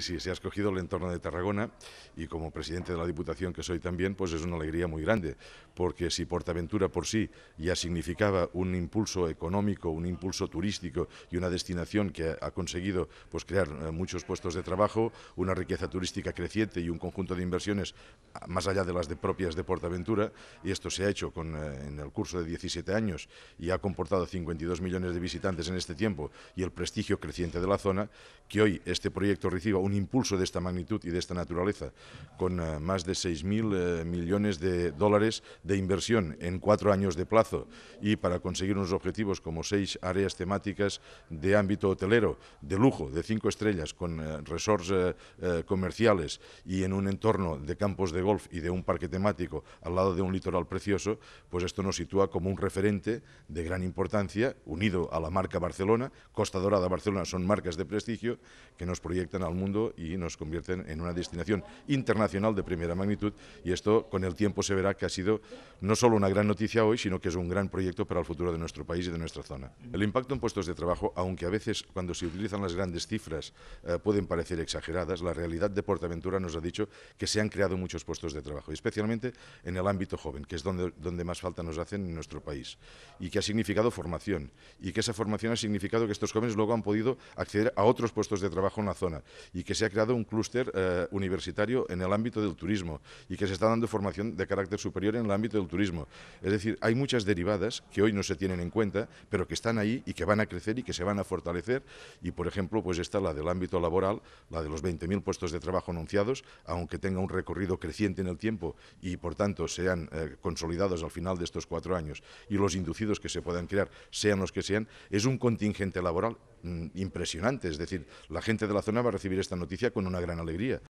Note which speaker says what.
Speaker 1: Sí, se ha escogido el entorno de Tarragona y como presidente de la Diputación que soy también, pues es una alegría muy grande, porque si Portaventura por sí ya significaba un impulso económico, un impulso turístico y una destinación que ha conseguido pues, crear eh, muchos puestos de trabajo, una riqueza turística creciente y un conjunto de inversiones más allá de las de propias de Portaventura, y esto se ha hecho eh, en el curso de 17 años y ha comportado 52 millones de visitantes en este tiempo y el prestigio creciente de la zona, que hoy este proyecto reciba un impulso de esta magnitud y de esta naturaleza, con eh, más de 6.000 eh, millones de dólares de inversión en cuatro años de plazo y para conseguir unos objetivos como seis áreas temáticas de ámbito hotelero, de lujo, de cinco estrellas, con eh, resorts comerciales y en un entorno de campos de golf y de un parque temático al lado de un litoral precioso, pues esto nos sitúa como un referente de gran importancia, unido a la marca Barcelona, Costa Dorada Barcelona son marcas de prestigio que nos proyectan al mundo y nos convierten en una destinación internacional de primera magnitud y esto con el tiempo se verá que ha sido no solo una gran noticia hoy, sino que es un gran proyecto para el futuro de nuestro país y de nuestra zona. El impacto en puestos de trabajo, aunque a veces cuando se utilizan las grandes cifras eh, pueden parecer exageradas, la realidad de Portaventura nos ha dicho que se han creado muchos puestos de trabajo, especialmente en el ámbito joven, que es donde, donde más falta nos hacen en nuestro país, y que ha significado formación, y que esa formación ha significado que estos jóvenes luego han podido acceder a otros puestos de trabajo en la zona, y que se ha creado un clúster eh, universitario en el ámbito del turismo y que se está dando formación de carácter superior en el ámbito del turismo. Es decir, hay muchas derivadas que hoy no se tienen en cuenta, pero que están ahí y que van a crecer y que se van a fortalecer. Y, por ejemplo, pues está la del ámbito laboral, la de los 20.000 puestos de trabajo anunciados, aunque tenga un recorrido creciente en el tiempo y, por tanto, sean eh, consolidados al final de estos cuatro años y los inducidos que se puedan crear, sean los que sean, es un contingente laboral mm, impresionante. Es decir, la gente de la zona va a recibir esta noticia con una gran alegría.